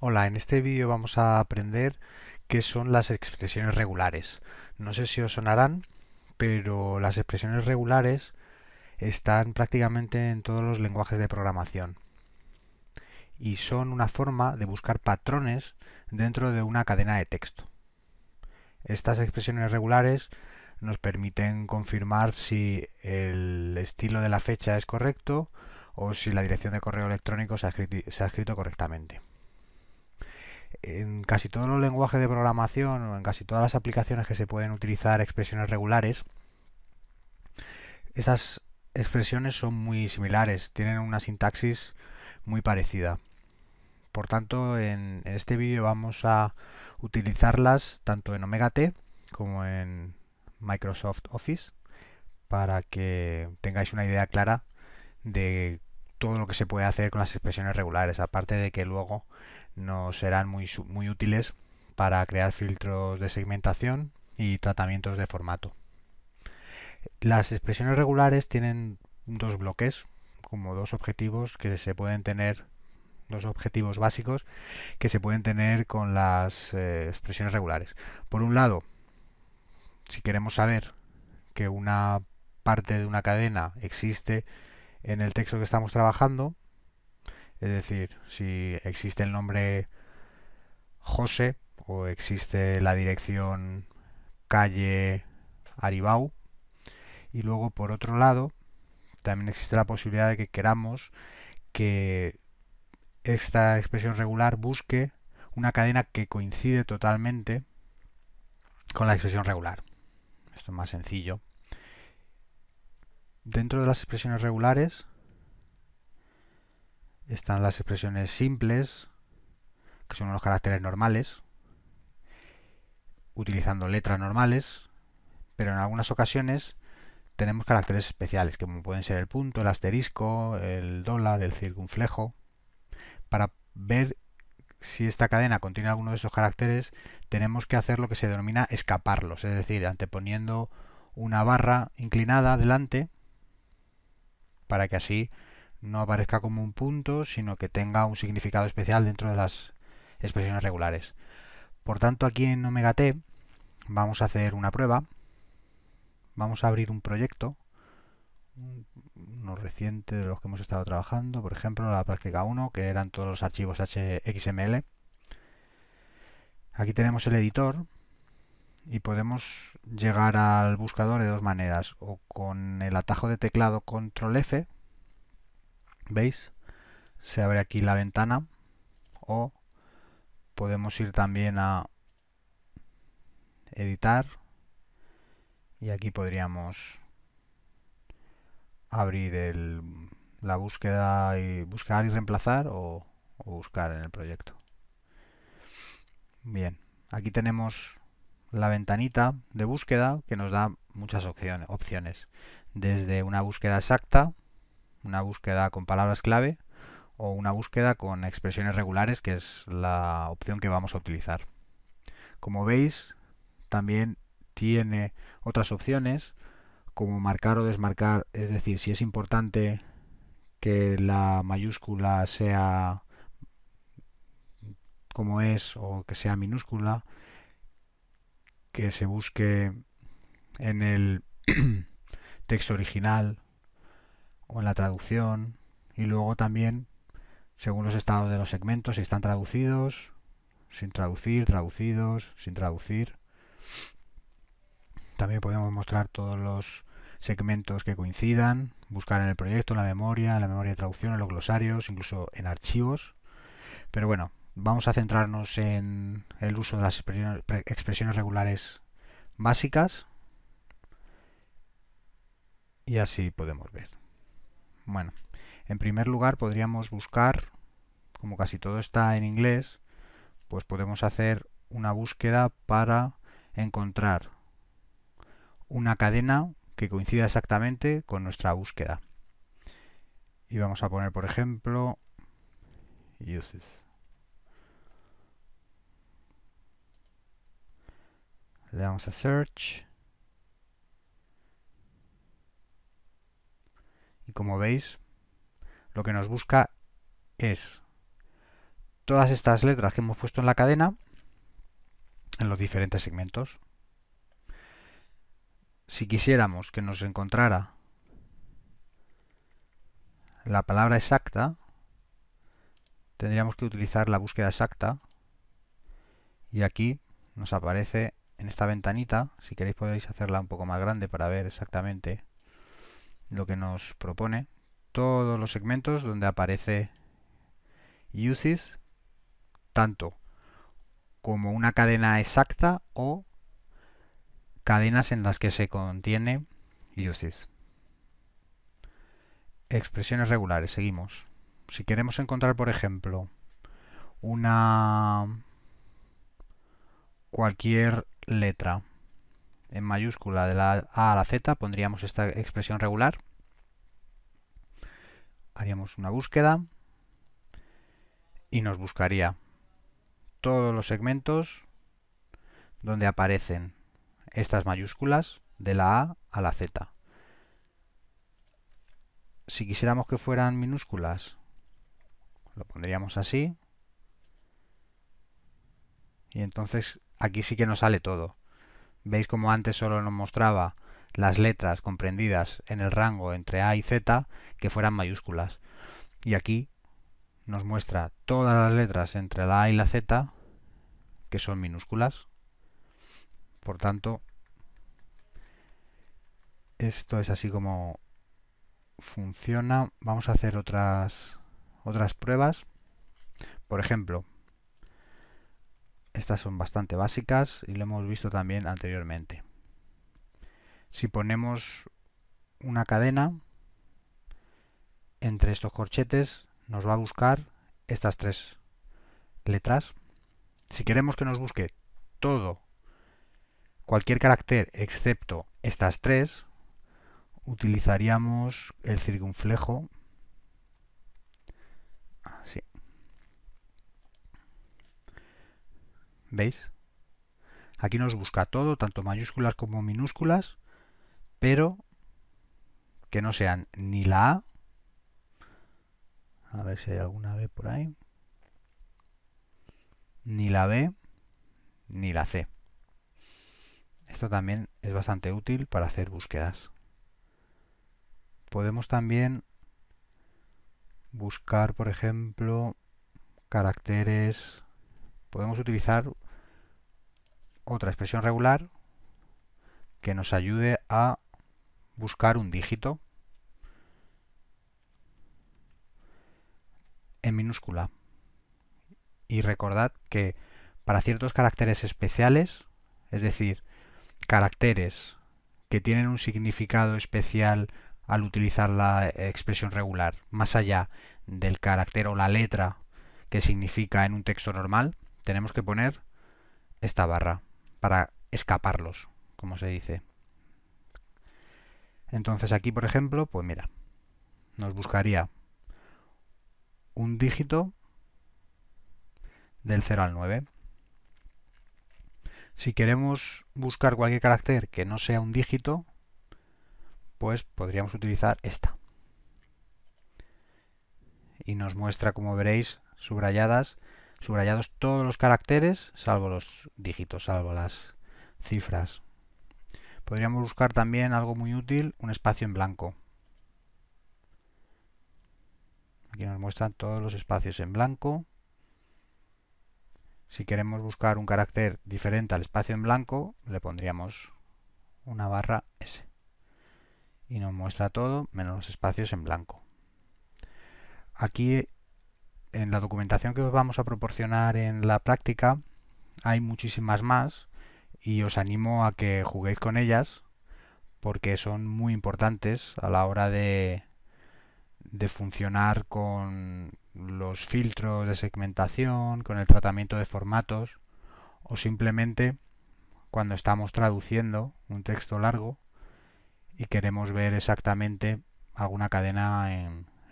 Hola, en este vídeo vamos a aprender qué son las expresiones regulares. No sé si os sonarán, pero las expresiones regulares están prácticamente en todos los lenguajes de programación y son una forma de buscar patrones dentro de una cadena de texto. Estas expresiones regulares nos permiten confirmar si el estilo de la fecha es correcto o si la dirección de correo electrónico se ha escrito correctamente en casi todos los lenguajes de programación o en casi todas las aplicaciones que se pueden utilizar expresiones regulares, esas expresiones son muy similares, tienen una sintaxis muy parecida. Por tanto, en este vídeo vamos a utilizarlas tanto en Omega T como en Microsoft Office para que tengáis una idea clara de todo lo que se puede hacer con las expresiones regulares, aparte de que luego nos serán muy, útiles para crear filtros de segmentación y tratamientos de formato. Las expresiones regulares tienen dos bloques, como dos objetivos que se pueden tener, dos objetivos básicos que se pueden tener con las eh, expresiones regulares. Por un lado, si queremos saber que una parte de una cadena existe en el texto que estamos trabajando, es decir, si existe el nombre José o existe la dirección calle Aribau. Y luego, por otro lado, también existe la posibilidad de que queramos que esta expresión regular busque una cadena que coincide totalmente con la expresión regular. Esto es más sencillo. Dentro de las expresiones regulares están las expresiones simples, que son los caracteres normales, utilizando letras normales, pero en algunas ocasiones tenemos caracteres especiales, como pueden ser el punto, el asterisco, el dólar, el circunflejo. Para ver si esta cadena contiene alguno de esos caracteres, tenemos que hacer lo que se denomina escaparlos, es decir, anteponiendo una barra inclinada delante, para que así no aparezca como un punto, sino que tenga un significado especial dentro de las expresiones regulares. Por tanto, aquí en omega t vamos a hacer una prueba. Vamos a abrir un proyecto, uno reciente de los que hemos estado trabajando, por ejemplo, la práctica 1, que eran todos los archivos xml Aquí tenemos el editor y podemos llegar al buscador de dos maneras, o con el atajo de teclado control F, ¿Veis? Se abre aquí la ventana o podemos ir también a editar y aquí podríamos abrir la búsqueda y buscar y reemplazar o, o buscar en el proyecto. Bien, aquí tenemos la ventanita de búsqueda que nos da muchas opciones. Desde una búsqueda exacta una búsqueda con palabras clave o una búsqueda con expresiones regulares, que es la opción que vamos a utilizar. Como veis, también tiene otras opciones, como marcar o desmarcar, es decir, si es importante que la mayúscula sea como es o que sea minúscula, que se busque en el texto original o en la traducción y luego también según los estados de los segmentos, si están traducidos, sin traducir, traducidos, sin traducir. También podemos mostrar todos los segmentos que coincidan, buscar en el proyecto, en la memoria, en la memoria de traducción, en los glosarios, incluso en archivos. Pero bueno, vamos a centrarnos en el uso de las expresiones regulares básicas y así podemos ver. Bueno, en primer lugar podríamos buscar, como casi todo está en inglés, pues podemos hacer una búsqueda para encontrar una cadena que coincida exactamente con nuestra búsqueda. Y vamos a poner, por ejemplo, uses. Le damos a search como veis, lo que nos busca es todas estas letras que hemos puesto en la cadena en los diferentes segmentos. Si quisiéramos que nos encontrara la palabra exacta, tendríamos que utilizar la búsqueda exacta y aquí nos aparece en esta ventanita, si queréis podéis hacerla un poco más grande para ver exactamente lo que nos propone todos los segmentos donde aparece uses, tanto como una cadena exacta o cadenas en las que se contiene uses. Expresiones regulares, seguimos. Si queremos encontrar, por ejemplo, una cualquier letra en mayúscula de la A a la Z, pondríamos esta expresión regular. Haríamos una búsqueda y nos buscaría todos los segmentos donde aparecen estas mayúsculas de la A a la Z. Si quisiéramos que fueran minúsculas, lo pondríamos así. Y entonces aquí sí que nos sale todo. Veis como antes solo nos mostraba las letras comprendidas en el rango entre A y Z que fueran mayúsculas. Y aquí nos muestra todas las letras entre la A y la Z que son minúsculas. Por tanto, esto es así como funciona. Vamos a hacer otras, otras pruebas. Por ejemplo, estas son bastante básicas y lo hemos visto también anteriormente. Si ponemos una cadena entre estos corchetes, nos va a buscar estas tres letras. Si queremos que nos busque todo, cualquier carácter excepto estas tres, utilizaríamos el circunflejo ¿Veis? Aquí nos busca todo, tanto mayúsculas como minúsculas, pero que no sean ni la A. A ver si hay alguna B por ahí. Ni la B, ni la C. Esto también es bastante útil para hacer búsquedas. Podemos también buscar, por ejemplo, caracteres. Podemos utilizar otra expresión regular que nos ayude a buscar un dígito en minúscula. Y recordad que para ciertos caracteres especiales, es decir, caracteres que tienen un significado especial al utilizar la expresión regular, más allá del carácter o la letra que significa en un texto normal, tenemos que poner esta barra para escaparlos, como se dice. Entonces aquí, por ejemplo, pues mira, nos buscaría un dígito del 0 al 9. Si queremos buscar cualquier carácter que no sea un dígito, pues podríamos utilizar esta. Y nos muestra, como veréis, subrayadas subrayados todos los caracteres, salvo los dígitos, salvo las cifras. Podríamos buscar también algo muy útil, un espacio en blanco. Aquí nos muestran todos los espacios en blanco. Si queremos buscar un carácter diferente al espacio en blanco, le pondríamos una barra S. Y nos muestra todo menos los espacios en blanco. Aquí en la documentación que os vamos a proporcionar en la práctica hay muchísimas más y os animo a que juguéis con ellas porque son muy importantes a la hora de, funcionar con los filtros de segmentación, con el tratamiento de formatos o simplemente cuando estamos traduciendo un texto largo y queremos ver exactamente alguna cadena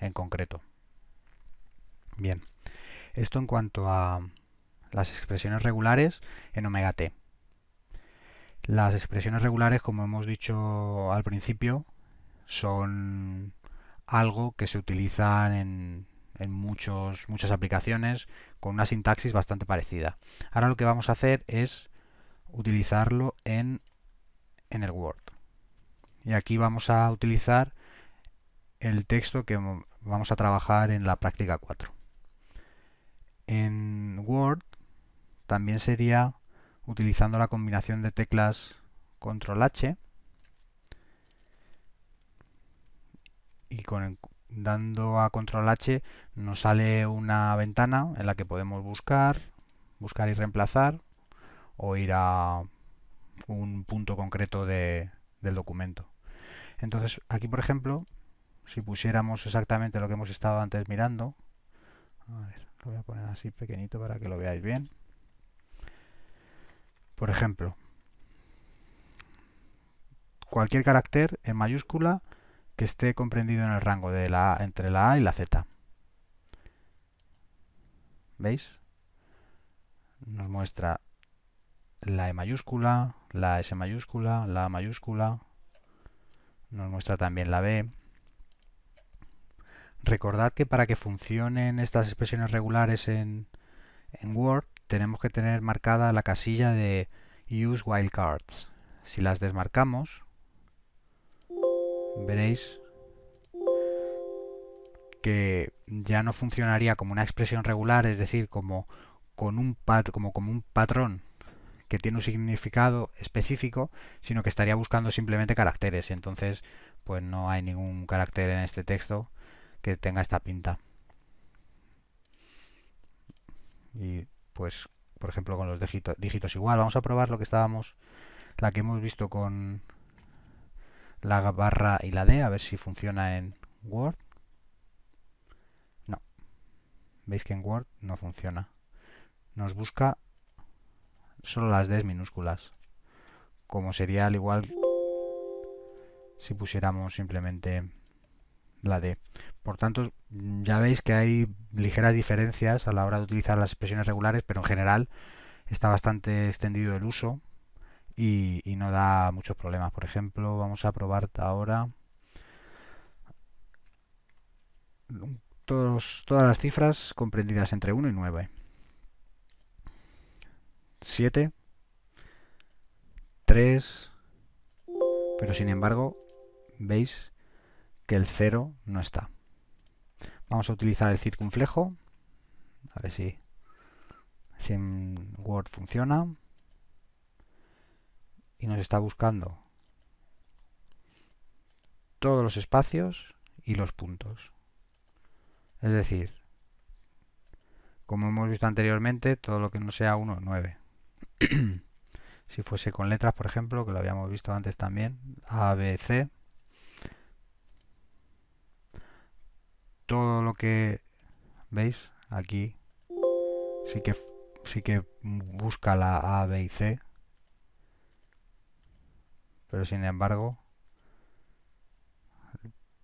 en concreto. Bien, esto en cuanto a las expresiones regulares en omega t. Las expresiones regulares, como hemos dicho al principio, son algo que se utilizan en, muchos, muchas aplicaciones con una sintaxis bastante parecida. Ahora lo que vamos a hacer es utilizarlo en, en el Word. Y aquí vamos a utilizar el texto que vamos a trabajar en la práctica 4 en Word también sería utilizando la combinación de teclas control H y con, dando a control H nos sale una ventana en la que podemos buscar, buscar y reemplazar o ir a un punto concreto de, del documento. Entonces aquí por ejemplo, si pusiéramos exactamente lo que hemos estado antes mirando, lo voy a poner así pequeñito para que lo veáis bien. Por ejemplo, cualquier carácter en mayúscula que esté comprendido en el rango de la entre la A y la Z. ¿Veis? Nos muestra la E mayúscula, la S mayúscula, la A mayúscula. Nos muestra también la B, Recordad que para que funcionen estas expresiones regulares en, Word tenemos que tener marcada la casilla de Use Wildcards. Si las desmarcamos, veréis que ya no funcionaría como una expresión regular, es decir, como, con un, un patrón que tiene un significado específico, sino que estaría buscando simplemente caracteres. Y entonces, pues no hay ningún carácter en este texto que tenga esta pinta. Y pues, por ejemplo, con los dígitos, igual. Vamos a probar lo que estábamos, la que hemos visto con la barra y la D, a ver si funciona en Word. No. Veis que en Word no funciona. Nos busca solo las D minúsculas. Como sería al igual si pusiéramos simplemente la D. Por tanto, ya veis que hay ligeras diferencias a la hora de utilizar las expresiones regulares, pero en general está bastante extendido el uso y, no da muchos problemas. Por ejemplo, vamos a probar ahora todas las cifras comprendidas entre 1 y 9. 7, 3, pero sin embargo, veis el 0 no está. Vamos a utilizar el circunflejo. A ver si, Word funciona. Y nos está buscando todos los espacios y los puntos. Es decir, como hemos visto anteriormente, todo lo que no sea 1, 9. si fuese con letras, por ejemplo, que lo habíamos visto antes también, A, B, todo lo que veis aquí sí que sí que busca la A, B y C pero sin embargo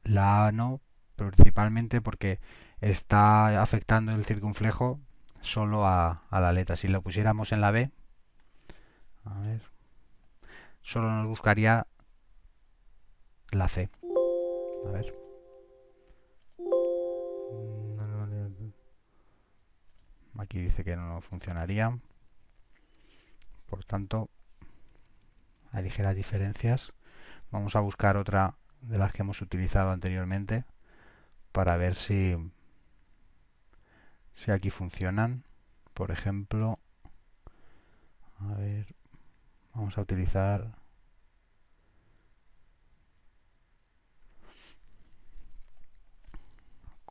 la A no principalmente porque está afectando el circunflejo solo a, la letra si lo pusiéramos en la B solo nos buscaría la C Mm, aquí dice que no funcionaría. Por tanto, elige las diferencias. Vamos a buscar otra de las que hemos utilizado anteriormente para ver si, si aquí funcionan. Por ejemplo, a ver, vamos a utilizar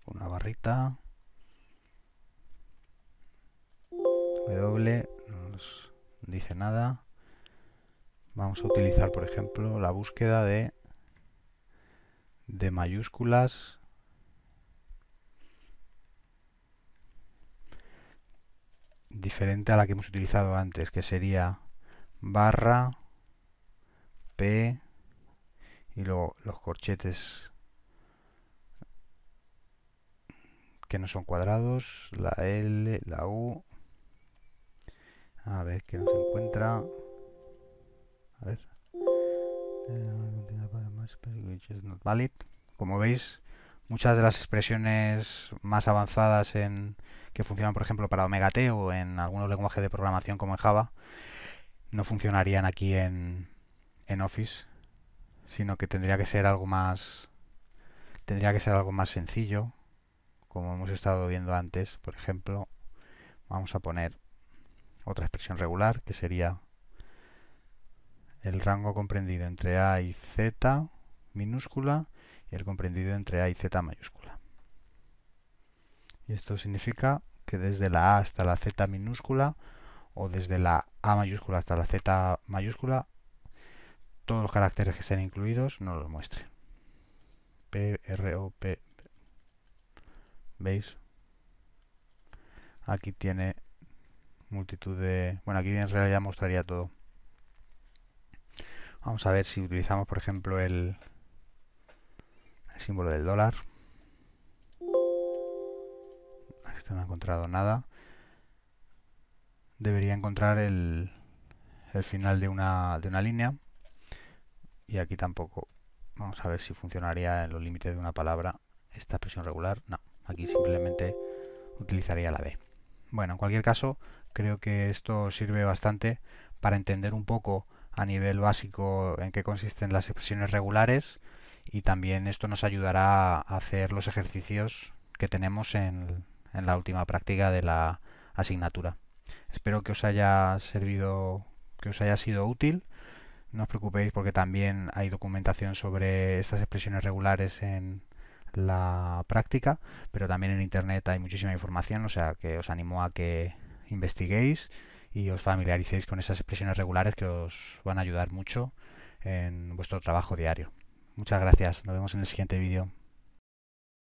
una barrita. W nos dice nada. Vamos a utilizar, por ejemplo, la búsqueda de, de mayúsculas diferente a la que hemos utilizado antes, que sería barra, P y luego los corchetes que no son cuadrados, la L, la U. A ver qué nos encuentra. A ver. Como veis, muchas de las expresiones más avanzadas en que funcionan, por ejemplo, para Omega T o en algunos lenguajes de programación como en Java, no funcionarían aquí en, en Office, sino que tendría que ser algo más tendría que ser algo más sencillo como hemos estado viendo antes, por ejemplo, vamos a poner otra expresión regular que sería el rango comprendido entre A y Z minúscula y el comprendido entre A y Z mayúscula. Y esto significa que desde la A hasta la Z minúscula o desde la A mayúscula hasta la Z mayúscula todos los caracteres que estén incluidos no los muestre. P, R, O, P, ¿Veis? Aquí tiene multitud de... Bueno, aquí en realidad ya mostraría todo. Vamos a ver si utilizamos, por ejemplo, el, símbolo del dólar. Este no ha encontrado nada. Debería encontrar el, el final de una, de una línea. Y aquí tampoco. Vamos a ver si funcionaría en los límites de una palabra esta expresión regular. No. Aquí simplemente utilizaría la B. Bueno, en cualquier caso, creo que esto sirve bastante para entender un poco a nivel básico en qué consisten las expresiones regulares y también esto nos ayudará a hacer los ejercicios que tenemos en, en la última práctica de la asignatura. Espero que os haya servido, que os haya sido útil. No os preocupéis porque también hay documentación sobre estas expresiones regulares en, la práctica, pero también en Internet hay muchísima información, o sea que os animo a que investiguéis y os familiaricéis con esas expresiones regulares que os van a ayudar mucho en vuestro trabajo diario. Muchas gracias, nos vemos en el siguiente vídeo.